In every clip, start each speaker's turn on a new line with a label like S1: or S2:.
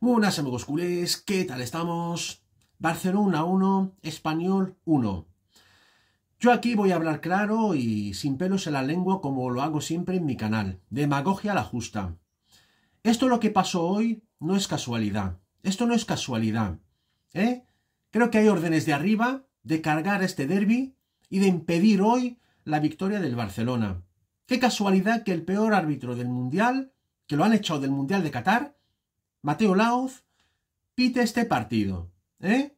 S1: buenas amigos culés, ¿qué tal estamos? Barcelona 1, Español 1. Yo aquí voy a hablar claro y sin pelos en la lengua como lo hago siempre en mi canal, demagogia la justa. Esto lo que pasó hoy no es casualidad, esto no es casualidad. ¿eh? Creo que hay órdenes de arriba de cargar este derby y de impedir hoy la victoria del Barcelona. Qué casualidad que el peor árbitro del Mundial, que lo han echado del Mundial de Qatar, Mateo Lauz, pite este partido. ¿Eh?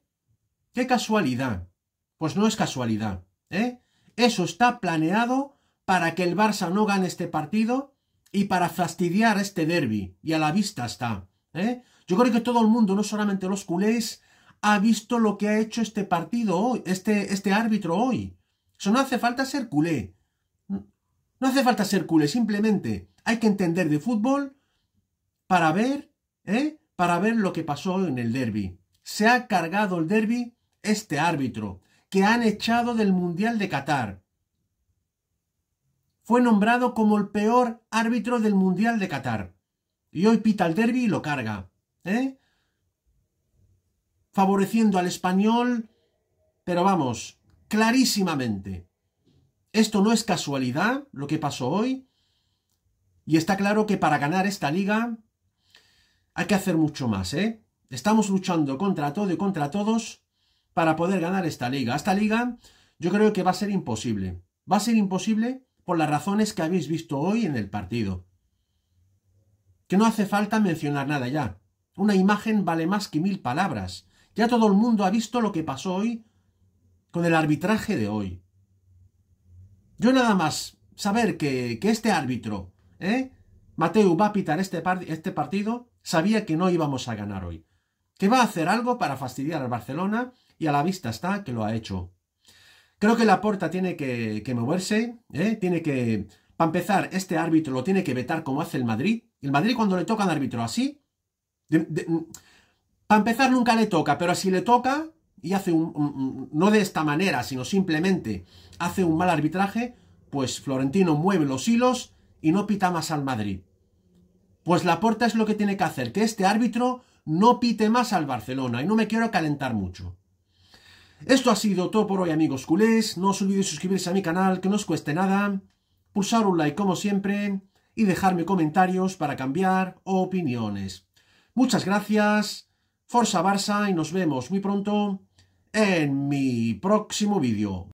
S1: Qué casualidad. Pues no es casualidad. ¿Eh? Eso está planeado para que el Barça no gane este partido y para fastidiar este derby. Y a la vista está. ¿eh? Yo creo que todo el mundo, no solamente los culés, ha visto lo que ha hecho este partido hoy, este, este árbitro hoy. Eso no hace falta ser culé. No hace falta ser culé, simplemente hay que entender de fútbol para ver, ¿eh? para ver lo que pasó en el derby. Se ha cargado el derby este árbitro, que han echado del Mundial de Qatar. Fue nombrado como el peor árbitro del Mundial de Qatar. Y hoy pita el derby y lo carga. ¿eh? Favoreciendo al español, pero vamos, clarísimamente. Esto no es casualidad, lo que pasó hoy. Y está claro que para ganar esta liga hay que hacer mucho más, ¿eh? Estamos luchando contra todo y contra todos para poder ganar esta liga. Esta liga yo creo que va a ser imposible. Va a ser imposible por las razones que habéis visto hoy en el partido. Que no hace falta mencionar nada ya. Una imagen vale más que mil palabras. Ya todo el mundo ha visto lo que pasó hoy con el arbitraje de hoy. Yo nada más saber que, este árbitro, ¿eh? Mateu, va a pitar este, este partido, sabía que no íbamos a ganar hoy. Que va a hacer algo para fastidiar al Barcelona y a la vista está que lo ha hecho. Creo que la puerta tiene que, moverse, ¿eh? tiene que, para empezar, este árbitro lo tiene que vetar como hace el Madrid. El Madrid cuando le toca al árbitro así, para empezar nunca le toca, pero así le toca y hace un, no de esta manera, sino simplemente hace un mal arbitraje, pues Florentino mueve los hilos y no pita más al Madrid. Pues la puerta es lo que tiene que hacer, que este árbitro no pite más al Barcelona y no me quiero calentar mucho. Esto ha sido todo por hoy amigos culés, no os olvidéis suscribirse a mi canal que no os cueste nada, pulsar un like como siempre y dejarme comentarios para cambiar opiniones. Muchas gracias, Forza Barça y nos vemos muy pronto en mi próximo vídeo.